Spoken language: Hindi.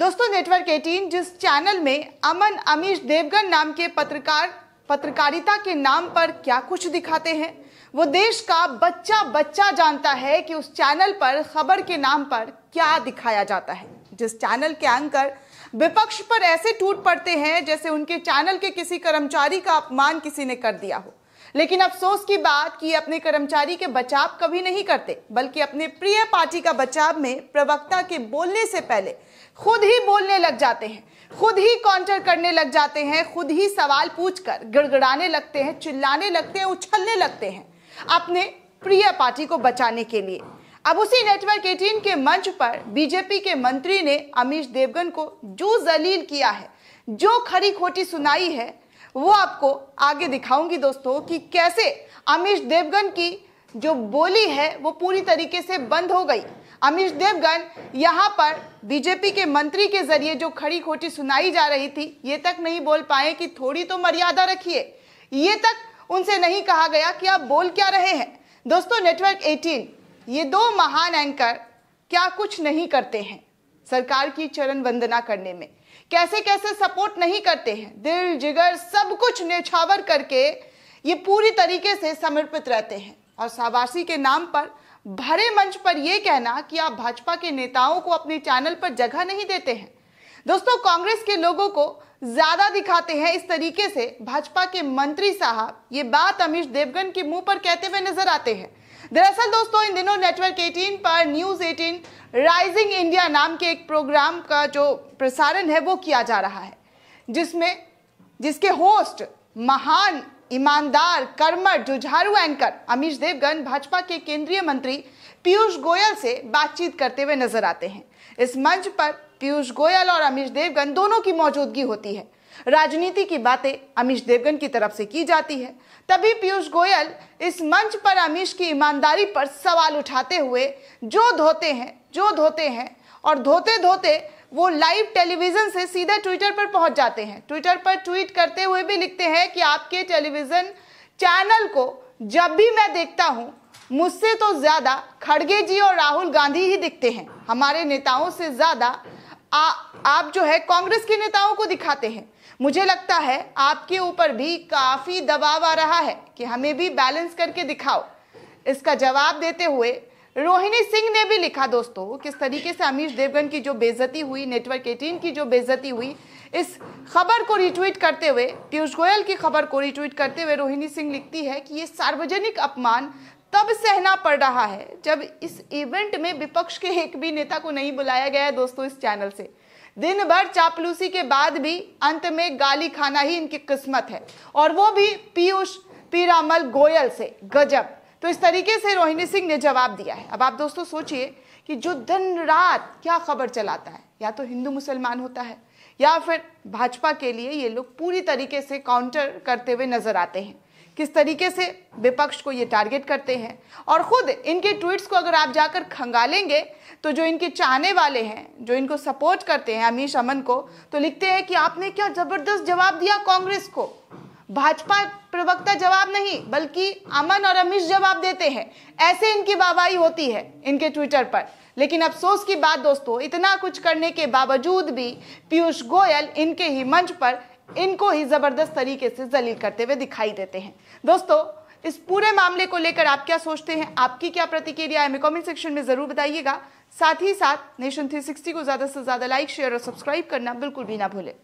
दोस्तों नेटवर्क 18 जिस चैनल में अमन अमीश देवगन नाम के पत्रकार पत्रकारिता के नाम पर क्या कुछ दिखाते हैं वो देश का बच्चा बच्चा जानता है कि उस चैनल पर खबर के नाम पर क्या दिखाया जाता है जिस चैनल के एंकर विपक्ष पर ऐसे टूट पड़ते हैं जैसे उनके चैनल के किसी कर्मचारी का अपमान किसी ने कर दिया हो लेकिन अफसोस की बात कि अपने कर्मचारी के बचाव कभी नहीं करते बल्कि अपने प्रिय पार्टी का बचाव में प्रवक्ता के बोलने से पहले खुद ही बोलने लग जाते हैं खुद ही काउंटर करने लग जाते हैं खुद ही सवाल पूछकर गिड़गिड़ाने लगते हैं चिल्लाने लगते हैं उछलने लगते हैं अपने प्रिय पार्टी को बचाने के लिए अब उसी नेटवर्क एटीन के मंच पर बीजेपी के मंत्री ने अमीश देवगन को जो जलील किया है जो खरी खोटी सुनाई है वो आपको आगे दिखाऊंगी दोस्तों कि कैसे अमीश देवगन की जो बोली है वो पूरी तरीके से बंद हो गई अमीश देवगन यहाँ पर बीजेपी के मंत्री के जरिए जो खड़ी खोटी सुनाई जा रही थी ये तक नहीं बोल पाए कि थोड़ी तो मर्यादा रखिए ये तक उनसे नहीं कहा गया कि आप बोल क्या रहे हैं दोस्तों नेटवर्क 18 ये दो महान एंकर क्या कुछ नहीं करते हैं सरकार की चरण वंदना करने में कैसे कैसे सपोर्ट नहीं करते हैं दिल जिगर सब कुछ नेछावर करके ये पूरी तरीके से समर्पित रहते हैं और शाबाशी के नाम पर भरे मंच पर यह कहना कि आप भाजपा के नेताओं को अपने चैनल पर जगह नहीं देते हैं दोस्तों कांग्रेस के लोगों को ज्यादा दिखाते हैं इस तरीके से भाजपा के मंत्री साहब ये बात अमीश देवगन के मुंह पर कहते हुए नजर आते हैं दरअसल दोस्तों इन दिनों नेटवर्क 18 पर न्यूज़ 18 राइजिंग इंडिया नाम के एक प्रोग्राम का जो प्रसारण है वो किया जा रहा है जिसमें जिसके होस्ट महान ईमानदार कर्मर जुझारू एंकर अमीश देवगन भाजपा के केंद्रीय मंत्री पीयूष गोयल से बातचीत करते हुए नजर आते हैं इस मंच पर पीयूष गोयल और अमीश देवगन दोनों की मौजूदगी होती है राजनीति की बातें अमीश देवगन की तरफ से की जाती है तभी पीयूष गोयल इस मंच पर अमीश की ईमानदारी पर सवाल उठाते हुए जो धोते हैं जो धोते हैं और धोते धोते वो लाइव टेलीविज़न से सीधा ट्विटर पर पहुंच जाते हैं ट्विटर पर ट्वीट करते हुए भी लिखते हैं कि आपके टेलीविज़न चैनल को जब भी मैं देखता हूँ मुझसे तो ज़्यादा खड़गे जी और राहुल गांधी ही दिखते हैं हमारे नेताओं से ज़्यादा आप जो है कांग्रेस के नेताओं को दिखाते हैं मुझे लगता है आपके ऊपर भी काफ़ी दबाव आ रहा है कि हमें भी बैलेंस करके दिखाओ इसका जवाब देते हुए रोहिणी सिंह ने भी लिखा दोस्तों किस तरीके से अमीश देवगन की जो बेजती हुई नेटवर्क एटीन की जो बेजती हुई इस खबर को रिट्वीट करते हुए पीयूष गोयल की खबर को रिट्वीट करते हुए रोहिणी सिंह लिखती है कि ये सार्वजनिक अपमान तब सहना पड़ रहा है जब इस इवेंट में विपक्ष के एक भी नेता को नहीं बुलाया गया है दोस्तों इस चैनल से दिन भर चापलूसी के बाद भी अंत में गाली खाना ही इनकी किस्मत है और वो भी पीयूष पीरामल गोयल से गजब तो इस तरीके से रोहिणी सिंह ने जवाब दिया है अब आप दोस्तों सोचिए कि जो दिन रात क्या खबर चलाता है या तो हिंदू मुसलमान होता है या फिर भाजपा के लिए ये लोग पूरी तरीके से काउंटर करते हुए नजर आते हैं किस तरीके से विपक्ष को ये टारगेट करते हैं और ख़ुद इनके ट्वीट्स को अगर आप जाकर खंगालेंगे तो जो इनके चाहने वाले हैं जो इनको सपोर्ट करते हैं अमीश अमन को तो लिखते हैं कि आपने क्या ज़बरदस्त जवाब दिया कांग्रेस को भाजपा प्रवक्ता जवाब नहीं बल्कि अमन और अमीश जवाब देते हैं ऐसे इनकी वाहवाही होती है इनके ट्विटर पर लेकिन अफसोस की बात दोस्तों इतना कुछ करने के बावजूद भी पीयूष गोयल इनके ही मंच पर इनको ही ज़बरदस्त तरीके से जलील करते हुए दिखाई देते हैं दोस्तों इस पूरे मामले को लेकर आप क्या सोचते हैं आपकी क्या प्रतिक्रिया है कमेंट सेक्शन में ज़रूर बताइएगा साथ ही साथ नेशन 360 को ज़्यादा से ज़्यादा लाइक शेयर और सब्सक्राइब करना बिल्कुल भी ना भूलें